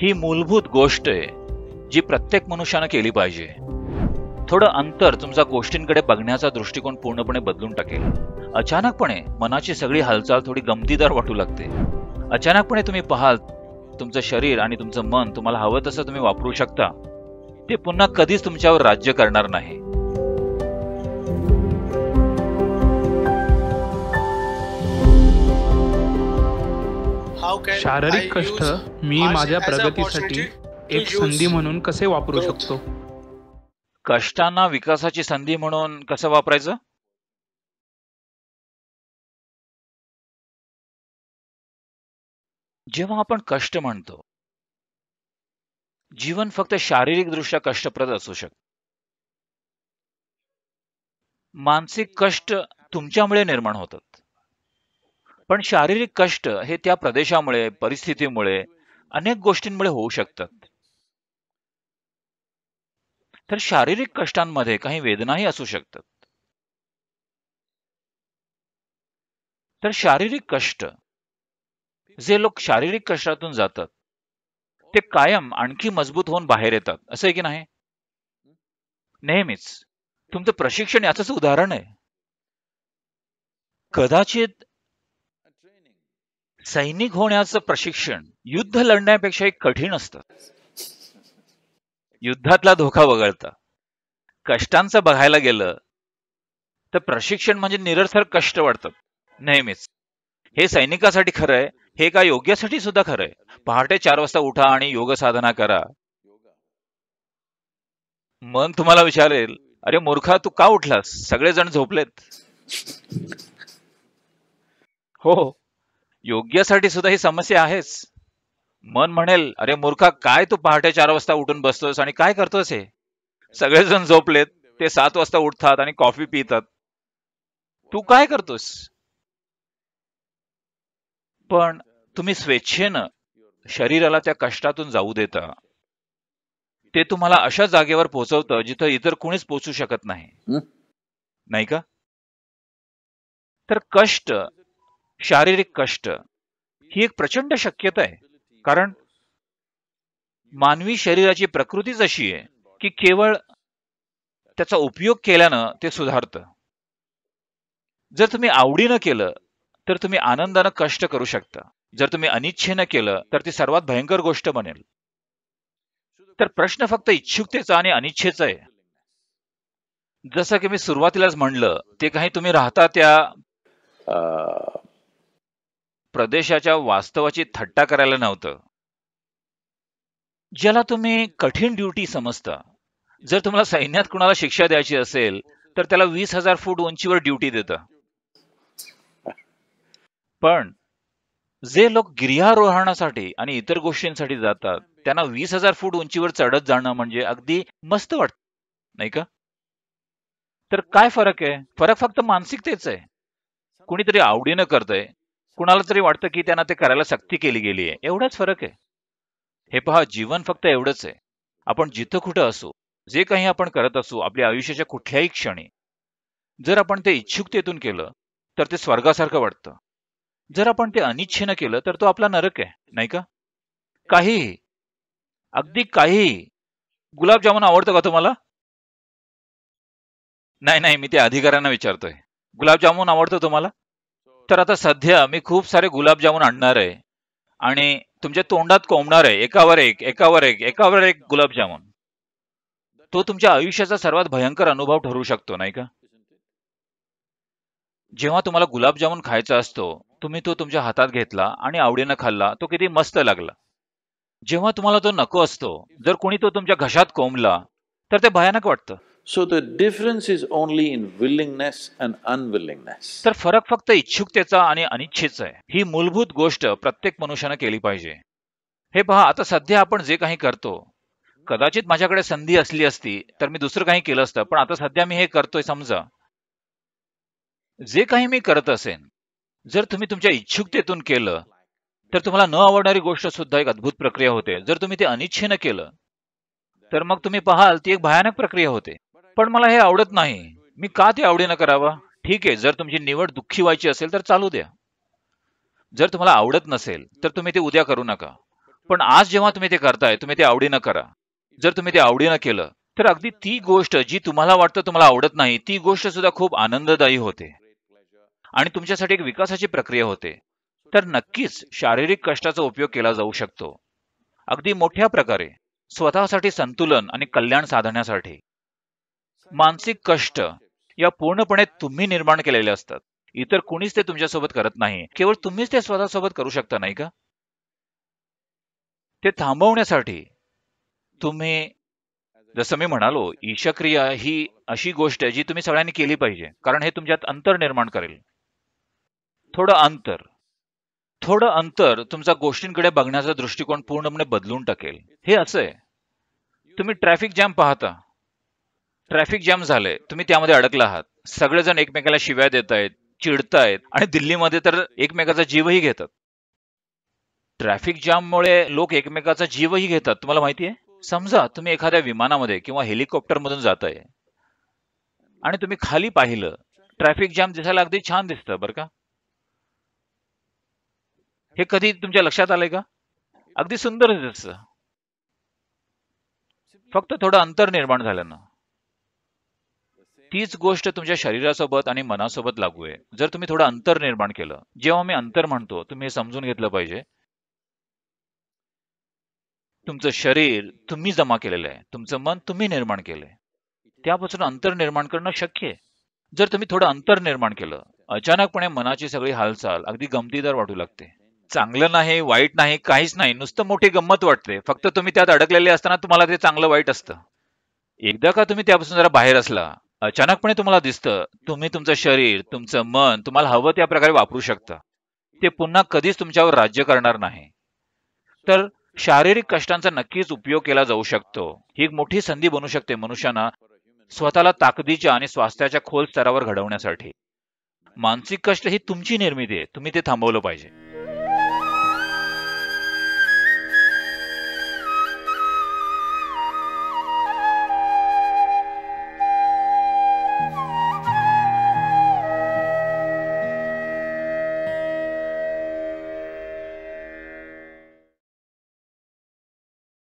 ही मूलभूत गोष्ट आहे जी प्रत्येक मनुष्यानं केली पाहिजे थोडं अंतर तुमचा गोष्टींकडे बघण्याचा दृष्टिकोन पूर्णपणे बदलून टाकेल अचानकपणे मनाची सगळी हालचाल थोडी गमतीदार वाटू लागते अचानकपणे तुम्ही पाहाल तुमचं शरीर आणि तुमचं मन तुम्हाला हवं तसं तुम्ही वापरू शकता ते पुन्हा कधीच तुमच्यावर राज्य करणार नाही शारीरिक कष्ट मी माझ्या प्रगतीसाठी एक संधी म्हणून कसे वापरू शकतो कष्टांना विकासाची संधी म्हणून कसं वापरायचं जेव्हा आपण कष्ट म्हणतो जीवन फक्त शारीरिक दृष्ट्या कष्टप्रद असू शकत मानसिक कष्ट तुमच्यामुळे निर्माण होतात पण शारीरिक कष्ट हे त्या प्रदेशामुळे परिस्थितीमुळे अनेक गोष्टींमुळे होऊ शकतात तर शारीरिक कष्टांमध्ये काही वेदनाही असू शकतात तर शारीरिक कष्ट जे लोक शारीरिक कष्टातून जातात ते कायम आणखी मजबूत होऊन बाहेर येतात असं आहे की नाही नेहमीच तुमचं प्रशिक्षण याच उदाहरण आहे कदाचित सैनिक होण्याचं प्रशिक्षण युद्ध लढण्यापेक्षा एक कठीण असतं युद्धातला धोका वगळता कष्टांचं बघायला गेलं तर प्रशिक्षण म्हणजे निरर्थर कष्ट वाटतात नेहमीच हे सैनिकासाठी खरंय हे का योग्यासाठी सुद्धा खरंय पहाटे चार वाजता उठा आणि योग साधना करा मन तुम्हाला विचारेल अरे मूर्खा तू का उठलास सगळेजण झोपलेत हो, हो. योग्यासाठी सुद्धा ही समस्या आहेच मन म्हणेल अरे मूर्खा काय तू पहाटे चार वाजता उठून बसतोस आणि काय करतोस हे सगळेजण झोपलेत ते सात वाजता उठतात आणि कॉफी पितात तू काय करतोस पण तुम्ही स्वेच्छेनं शरीराला त्या कष्टातून जाऊ देता ते तुम्हाला अशा जागेवर पोहोचवतं जिथं इतर कोणीच पोचू शकत नाही नाही का तर कष्ट शारीरिक कष्ट ही एक प्रचंड शक्यता आहे कारण मानवी शरीराची प्रकृतीच अशी आहे की केवळ त्याचा उपयोग केल्यानं ते सुधारतं जर तुम्ही आवडीनं केलं तर तुम्ही आनंदानं कष्ट करू शकता जर तुम्ही अनिच्छेनं केलं तर ती सर्वात भयंकर गोष्ट बनेल तर प्रश्न फक्त इच्छुकतेचा आणि अनिच्छेचा आहे जसं की मी सुरुवातीलाच म्हणलं ते काही तुम्ही राहता त्या प्रदेशाच्या वास्तवाची थट्टा करायला नव्हतं ज्याला तुम्ही कठीण ड्युटी समजता जर तुम्हाला सैन्यात कुणाला शिक्षा द्यायची असेल तर त्याला वीस हजार फूट उंचीवर ड्युटी देत पण जे लोक गिर्यारोहणासाठी आणि इतर गोष्टींसाठी जातात त्यांना वीस हजार फूट उंचीवर चढत जाणं म्हणजे अगदी मस्त वाटत नाही का तर काय फरक आहे फरक फक्त मानसिकतेच आहे कुणीतरी आवडीनं करतंय कुणाला तरी वाटतं की त्यांना ते करायला सक्ती केली गेली आहे एवढाच फरक आहे हे पहा जीवन फक्त एवढंच आहे आपण जिथं कुठं असू जे काही आपण करत असू आपल्या आयुष्याच्या कुठल्याही क्षणी जर आपण ते इच्छुकतेतून केलं तर ते स्वर्गासारखं वाटतं जर आपण ते अनिच्छेनं केलं तर तो आपला नरक आहे नाही का काहीही अगदी काहीही गुलाबजामुन आवडतं का तुम्हाला नाही नाही मी ते अधिकाऱ्यांना विचारतोय गुलाबजामुन आवडतं तुम्हाला तर आता सध्या मी खूप सारे गुलाबजामुन आणणार आहे आणि तुमच्या तोंडात कोंबणार आहे एकावर एक एकावर एक एकावर एक गुलाबजामुन तो तुमच्या आयुष्याचा सर्वात भयंकर अनुभव ठरू शकतो नाही का जेव्हा तुम्हाला गुलाबजामुन खायचा असतो तुम्ही तो तुमच्या हातात घेतला आणि आवडीनं खाल्ला तो किती मस्त लागला जेव्हा तुम्हाला तो नको असतो जर कोणी तो तुमच्या घशात कोंबला तर ते भयानक वाटतं So the difference is only in willingness and unwillingness. तर फरक फक्त इच्छुकतेचा आणि अनिच्छेचा आहे ही मूलभूत गोष्ट प्रत्येक मनुष्याने केली पाहिजे हे पहा आता सध्या आपण जे काही करतो कदाचित माझ्याकडे संधी असली असती तर मी दुसरं काही केलं असतं पण आता सध्या मी हे करतोय समजा जे काही मी करत असेन जर तुम्ही तुमच्या इच्छुकतेतून केलं तर तुम्हाला न आवडणारी गोष्ट सुद्धा एक अद्भुत प्रक्रिया होते जर तुम्ही ते अनिच्छेनं केलं तर मग तुम्ही पाहाल ती एक भयानक प्रक्रिया होते पण मला हे आवडत नाही मी का ते आवडीनं करावा ठीक आहे जर तुमची निवड दुःखी व्हायची असेल तर चालू द्या जर तुम्हाला आवडत नसेल तर तुम्ही ते उद्या करू नका पण आज जेव्हा तुम्ही ते करताय तुम्ही ते आवडीनं करा जर तुम्ही ते आवडीनं केलं तर अगदी ती गोष्ट जी तुम्हाला वाटतं तुम्हाला आवडत नाही ती गोष्ट सुद्धा खूप आनंददायी होते आणि तुमच्यासाठी एक विकासाची प्रक्रिया होते तर नक्कीच शारीरिक कष्टाचा उपयोग केला जाऊ शकतो अगदी मोठ्या प्रकारे स्वतःसाठी संतुलन आणि कल्याण साधण्यासाठी मानसिक कष्ट या पूर्णपणे तुम्ही निर्माण केलेले असतात इतर कुणीच ते तुमच्यासोबत करत नाही केवळ तुम्हीच ते स्वतःसोबत करू शकता नाही का ते थांबवण्यासाठी तुम्ही जसं मी म्हणालो ईशक्रिया ही अशी गोष्ट आहे जी तुम्ही सगळ्यांनी केली पाहिजे कारण हे तुमच्यात अंतर निर्माण करेल थोडं अंतर थोडं अंतर तुमचा गोष्टींकडे बघण्याचा दृष्टिकोन पूर्णपणे बदलून टाकेल हे असं आहे तुम्ही ट्रॅफिक जॅम पाहता ट्रॅफिक जॅम झालंय तुम्ही त्यामध्ये अडकला आहात सगळेजण एकमेकाला शिव्या देत आहेत चिडतायत आणि दिल्लीमध्ये तर एकमेकाचा जीवही घेतात ट्रॅफिक जाममुळे लोक एकमेकाचा जीवही घेतात तुम्हाला माहिती आहे समजा तुम्ही एखाद्या विमानामध्ये किंवा हेलिकॉप्टरमधून जाताय आणि तुम्ही खाली पाहिलं ट्रॅफिक जाम दिसायला अगदी छान दिसतं बरं का हे कधी तुमच्या लक्षात आलंय का अगदी सुंदर दिसत फक्त थोडं अंतर निर्माण झालं ना तीच गोष्ट तुमच्या शरीरासोबत आणि मनासोबत लागू आहे जर तुम्ही थोडं अंतर निर्माण केलं जेव्हा मी अंतर म्हणतो तुम्ही हे समजून घेतलं पाहिजे तुमचं शरीर तुम्ही जमा केलेलं आहे तुमचं मन तुम्ही निर्माण केलंय त्यापासून अंतर निर्माण करणं शक्य आहे जर तुम्ही थोडं अंतर निर्माण केलं अचानकपणे मनाची सगळी हालचाल अगदी गमतीदार वाटू लागते चांगलं नाही वाईट नाही काहीच नाही नुसतं मोठी गंमत वाटते फक्त तुम्ही त्यात अडकलेले असताना तुम्हाला ते चांगलं वाईट असतं एकदा का तुम्ही त्यापासून जरा बाहेर असला अचानकपणे तुम्हाला दिसतं तुम्ही तुमचं शरीर तुमचं मन तुम्हाला हवं त्या प्रकारे वापरू शकता ते पुन्हा कधीच तुमच्यावर राज्य करणार नाही तर शारीरिक कष्टांचा नक्कीच उपयोग केला जाऊ शकतो ही एक मोठी संधी बनू शकते मनुष्याना स्वतःला ताकदीच्या आणि स्वास्थ्याच्या खोल स्तरावर घडवण्यासाठी मानसिक कष्ट ही तुमची निर्मिती आहे तुम्ही ते थांबवलं पाहिजे